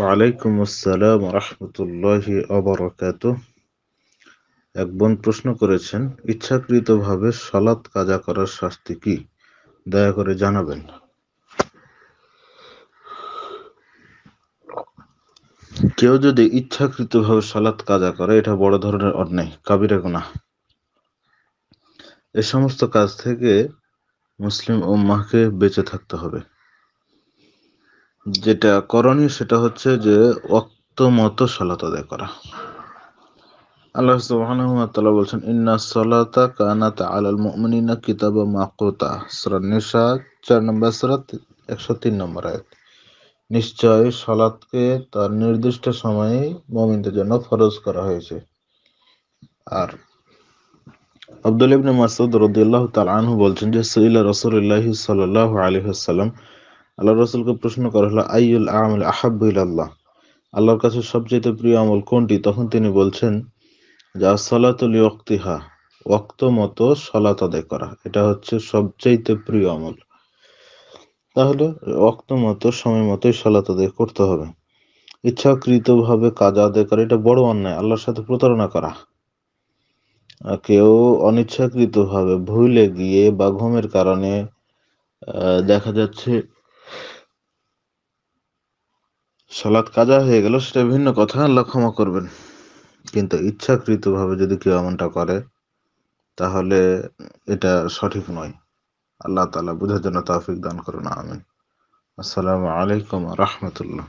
ওয়ালাইকুম আসসালাম রহমতুল্লাহ অবরকাত এক বোন প্রশ্ন করেছেন ইচ্ছাকৃতভাবে সালাত কাজা করার শাস্তি কি দয়া করে জানাবেন কেউ যদি ইচ্ছাকৃতভাবে সালাত কাজা করে এটা বড় ধরনের অন্যায় কাবিরা গুণা এ সমস্ত কাজ থেকে মুসলিম ও মাকে বেঁচে থাকতে হবে যেটা করণীয় সেটা হচ্ছে যে অক্ত মত সলাত আদায় করা আল্লাহ সুবাহানুয়াতালা বলছেন ইন্না সলাতা কানাত আলাল মুমিনিনা কিতাব মাকুতা সরান্নিসা চার নম্বর সরাত একশো তিন নম্বর আয়াত নিশ্চয় সালাতকে তার নির্দিষ্ট সময়ে মমিনদের জন্য ফরজ করা হয়েছে আর আব্দুল ইবনে মাসুদ রদিয়াল্লাহ তাল আনহু বলছেন যে সঈলা সাল্লাল্লাহু সাল্লাহ ওয়াসাল্লাম আল্লাহ রসুলকে প্রশ্ন করা হলো আইউল আমল আহাবুল আল্লাহ আল্লাহর কাছে সবচেয়ে প্রিয় আমল কোনটি তখন তিনি বলছেন যা সলাতলি অক্তিহা ওক্ত মতো সলাত আদায় করা এটা হচ্ছে সবচাইতে প্রিয় আমল তাহলে অক্ত মতো সময় মতোই সলাত আদায় করতে হবে ইচ্ছাকৃতভাবে কাজ আদায় করা এটা বড় অন্যায় আল্লাহর সাথে প্রতারণা করা কেউ অনিচ্ছাকৃতভাবে ভুলে গিয়ে বা ঘুমের কারণে দেখা যাচ্ছে সালাদ কাজা হয়ে গেল সেটা ভিন্ন কথা আল্লাহ ক্ষমা করবেন কিন্তু ইচ্ছাকৃতভাবে যদি কেউ এমনটা করে তাহলে এটা সঠিক নয় আল্লাহ তালা বুঝার জন্য তাফিক দান করুন আমিন আসসালামু আলাইকুম রহমতুল্লাহ